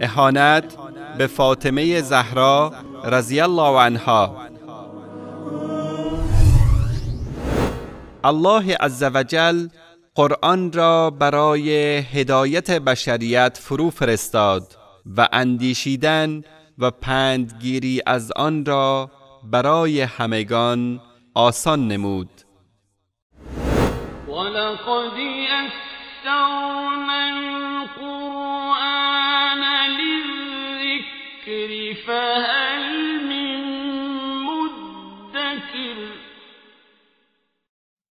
اهانت به فاطمه زهرا رضی الله عنها الله عزوجل قرآن را برای هدایت بشریت فرو فرستاد و اندیشیدن و پندگیری از آن را برای همگان آسان نمود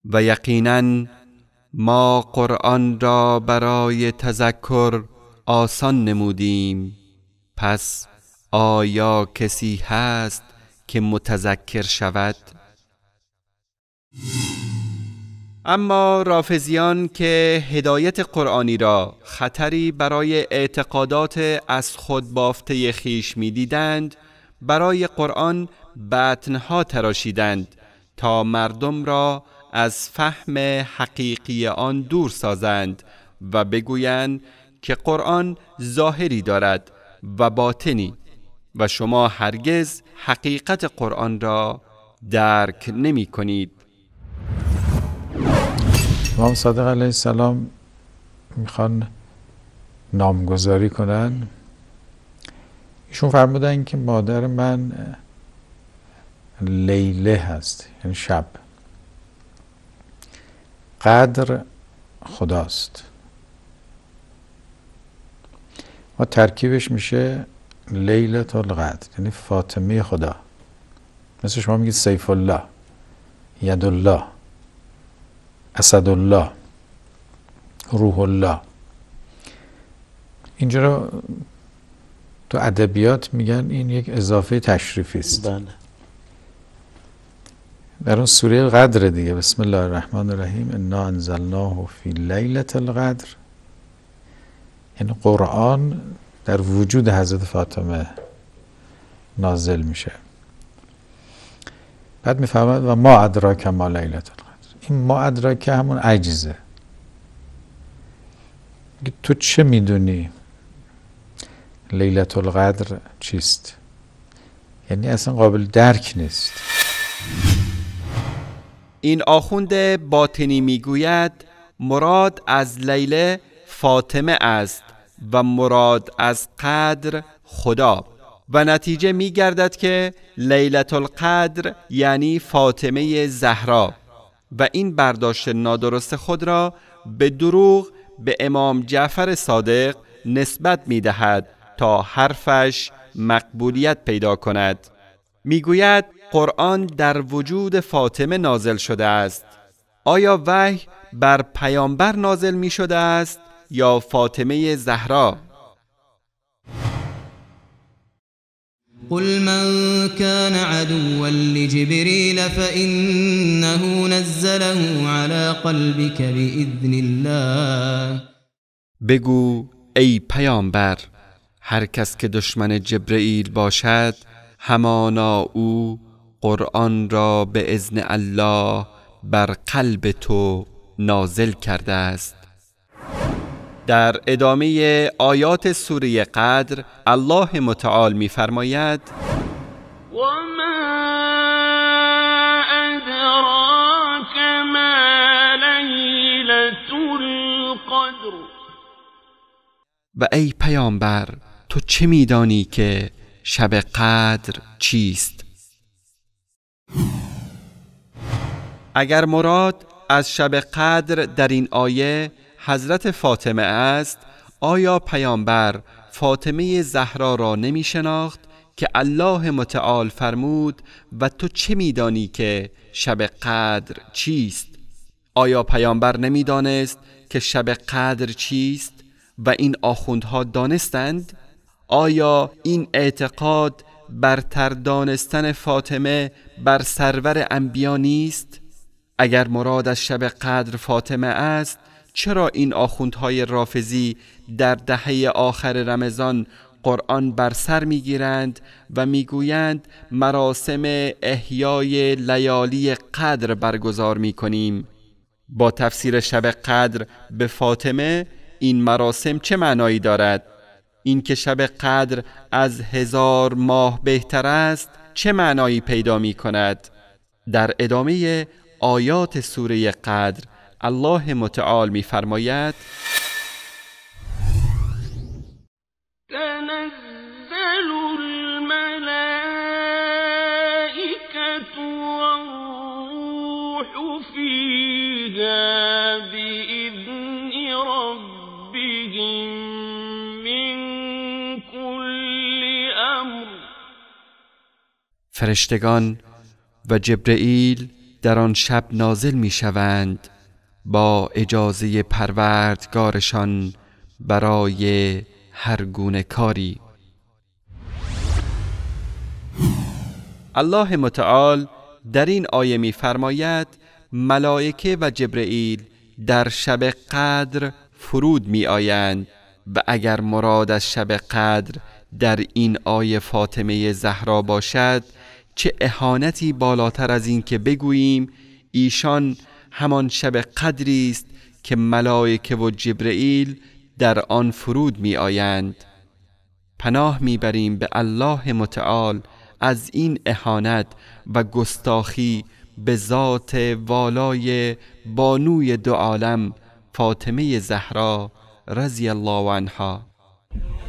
و یقینا ما قرآن را برای تذکر آسان نمودیم پس آیا کسی هست که متذکر شود؟ اما رافزیان که هدایت قرآنی را خطری برای اعتقادات از خود بافته خیش دیدند، برای قرآن بطنها تراشیدند تا مردم را از فهم حقیقی آن دور سازند و بگویند که قرآن ظاهری دارد و باطنی و شما هرگز حقیقت قرآن را درک نمی کنید امام صادق علیه السلام میخوان نامگذاری کنن ایشون فرمودن که مادر من لیله هست یعنی شب قدر خداست و ترکیبش میشه لیلت القدر یعنی فاطمه خدا مثل شما میگید سیف الله ید الله اسد الله روح الله اینجا رو تو ادبیات میگن این یک اضافه تشریفی است بله. در اون سوره قدر دیگه بسم الله الرحمن الرحیم انا انزلناه فی لیلت القدر یعنی قرآن در وجود حضرت فاطمه نازل میشه بعد میفهمد و ما ادراک ما لیلت القدر این ما ادراک همون عجزه تو چه میدونی لیلت القدر چیست یعنی اصلا قابل درک نیست این آخوند باطنی میگوید مراد از لیله فاطمه است و مراد از قدر خدا و نتیجه می گردد که لیلت القدر یعنی فاطمه زهرا و این برداشت نادرست خود را به دروغ به امام جعفر صادق نسبت می دهد تا حرفش مقبولیت پیدا کند میگوید قرآن در وجود فاطمه نازل شده است آیا وحی بر پیامبر نازل می شده است یا فاطمه زهرا قل من كان عدوا لجبريل فإنه نزله على قلبك بإذن الله بگو ای پیامبر هر کس که دشمن جبرئیل باشد همانا او قرآن را به ازن الله بر قلب تو نازل کرده است در ادامه آیات سوره قدر الله متعال می‌فرماید و ای پیامبر تو چه میدانی که شب قدر چیست اگر مراد از شب قدر در این آیه حضرت فاطمه است آیا پیامبر فاطمه زهرا را نمی شناخت که الله متعال فرمود و تو چه میدانی که شب قدر چیست آیا پیامبر نمیدانست که شب قدر چیست و این آخوندها دانستند آیا این اعتقاد برتر دانستن فاطمه بر سرور انبیا نیست؟ اگر مراد از شب قدر فاطمه است چرا این آخوندهای رافزی در دهه آخر رمضان قرآن بر سر میگیرند و میگویند مراسم احیای لیالی قدر برگزار می کنیم با تفسیر شب قدر به فاطمه این مراسم چه معنایی دارد؟ این که شب قدر از هزار ماه بهتر است چه معنایی پیدا می کند؟ در ادامه آیات سوره قدر الله متعال میفرماید، فرشتگان و جبرئیل در آن شب نازل می شوند با اجازه پروردگارشان برای هر گونه کاری الله متعال در این آیه فرماید ملائکه و جبرئیل در شب قدر فرود می آیند و اگر مراد از شب قدر در این آیه فاطمه زهرا باشد چه اهانتی بالاتر از این که بگوییم ایشان همان شب قدری است که ملائکه و جبرئیل در آن فرود می آیند پناه می بریم به الله متعال از این اهانت و گستاخی به ذات والای بانوی دو عالم فاطمه زهرا رضی الله عنها